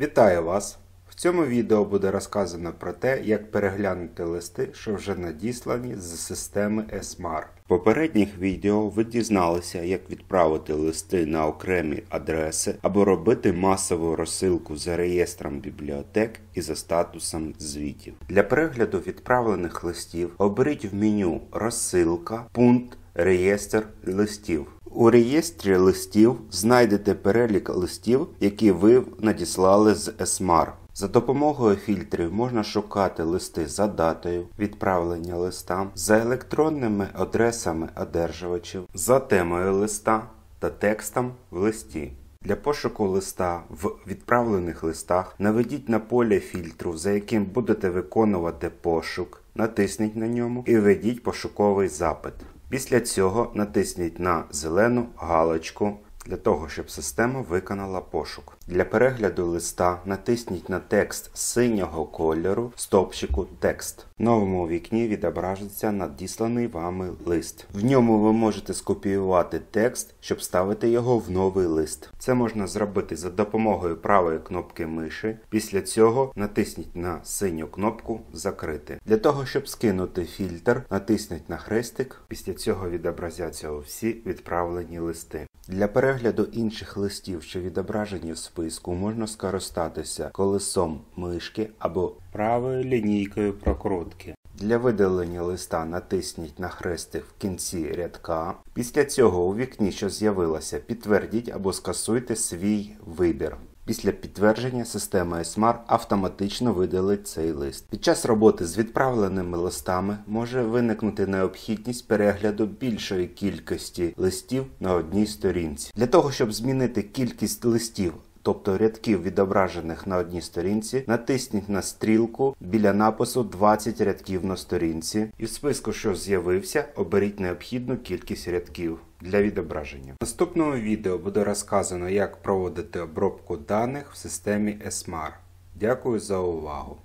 Вітаю вас! В цьому відео буде розказано про те, як переглянути листи, що вже надіслані з системи SMAR. В попередніх відео ви дізналися, як відправити листи на окремі адреси або робити масову розсилку за реєстром бібліотек і за статусом звітів. Для перегляду відправлених листів оберіть в меню Розсилка пункт Реєстр листів. У реєстрі листів знайдете перелік листів, які ви надіслали з ЕСМАР. За допомогою фільтрів можна шукати листи за датою відправлення листа, за електронними адресами одержувачів, за темою листа та текстом в листі. Для пошуку листа в відправлених листах наведіть на поле фільтру, за яким будете виконувати пошук, натисніть на ньому і введіть пошуковий запит. Після цього натисніть на зелену галочку для того, щоб система виконала пошук. Для перегляду листа натисніть на текст синього кольору в стовпчику Текст. В новому вікні відображиться надісланий вами лист. В ньому ви можете скопіювати текст, щоб ставити його в новий лист. Це можна зробити за допомогою правої кнопки миші. Після цього натисніть на синю кнопку Закрити. Для того, щоб скинути фільтр, натисніть на хрестик. Після цього відобразяться всі відправлені листи. Для перегляду інших листів, що відображені в списку, можна скористатися колесом мишки або правою лінійкою прокрутки. Для видалення листа натисніть на хрестик в кінці рядка. Після цього у вікні, що з'явилося, підтвердіть або скасуйте свій вибір. Після підтвердження система ESMAR автоматично видалить цей лист. Під час роботи з відправленими листами може виникнути необхідність перегляду більшої кількості листів на одній сторінці. Для того, щоб змінити кількість листів тобто рядків відображених на одній сторінці, натисніть на стрілку біля напису 20 рядків на сторінці і в списку, що з'явився, оберіть необхідну кількість рядків. Для відображення. В наступному відео буде розказано, як проводити обробку даних в системі SMAR. Дякую за увагу!